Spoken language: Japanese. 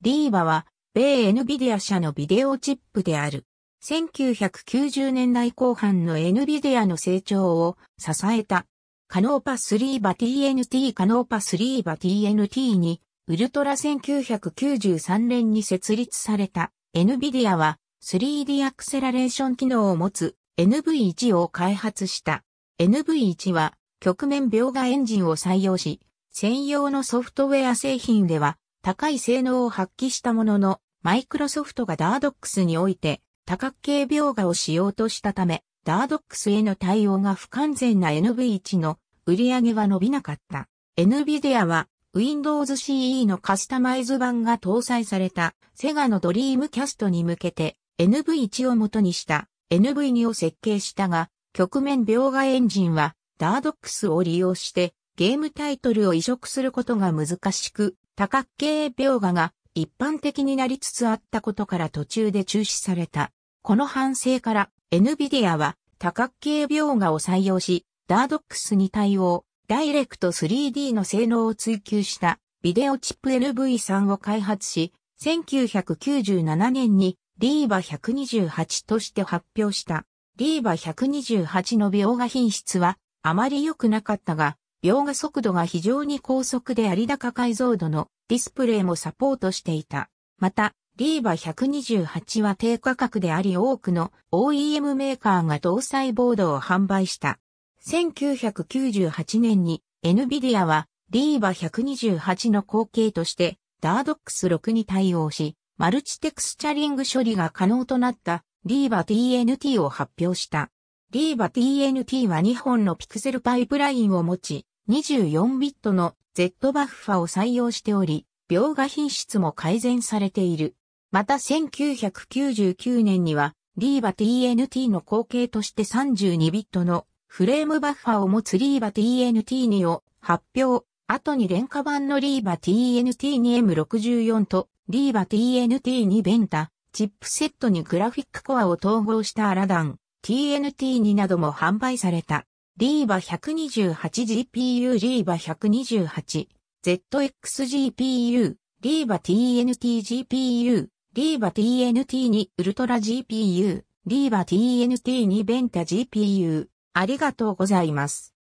リーバは、米 NVIDIA 社のビデオチップである。1990年代後半の NVIDIA の成長を支えた。カノーパスリーバ TNT カノーパスリーバ TNT に、ウルトラ1993年に設立された NVIDIA は 3D アクセラレーション機能を持つ NV1 を開発した。NV1 は曲面描画エンジンを採用し、専用のソフトウェア製品では高い性能を発揮したものの、マイクロソフトがダードックスにおいて多角形描画をしようとしたため、ダードックスへの対応が不完全な NV1 の売り上げは伸びなかった。NVIDIA は Windows CE のカスタマイズ版が搭載されたセガのドリームキャストに向けて NV1 を元にした NV2 を設計したが、局面描画エンジンはダードックスを利用してゲームタイトルを移植することが難しく、多角形描画が一般的になりつつあったことから途中で中止された。この反省から NVIDIA は多角形描画を採用し、ダードックスに対応、ダイレクト 3D の性能を追求したビデオチップ LV3 を開発し、1997年にリーバ128として発表した。リーバ128の描画品質はあまり良くなかったが、描画速度が非常に高速で有高解像度のディスプレイもサポートしていた。また、リーバ128は低価格であり多くの OEM メーカーが搭載ボードを販売した。1998年に NVIDIA はリーバ128の後継として DARDOX6 に対応し、マルチテクスチャリング処理が可能となったリーバ TNT を発表した。リーバ TNT は2本のピクセルパイプラインを持ち、24ビットの Z バッファを採用しており、描画品質も改善されている。また1999年には、リーバ TNT の後継として32ビットのフレームバッファを持つリーバ TNT2 を発表。後に廉価版のリーバ TNT2M64 とリーバ TNT2 ベンタ、チップセットにグラフィックコアを統合したアラダン、TNT2 なども販売された。リーバ 128GPU リーバ 128ZXGPU リーバ TNTGPU リーバ TNT2 ウルトラ GPU リーバ TNT2 ベンタ GPU ありがとうございます。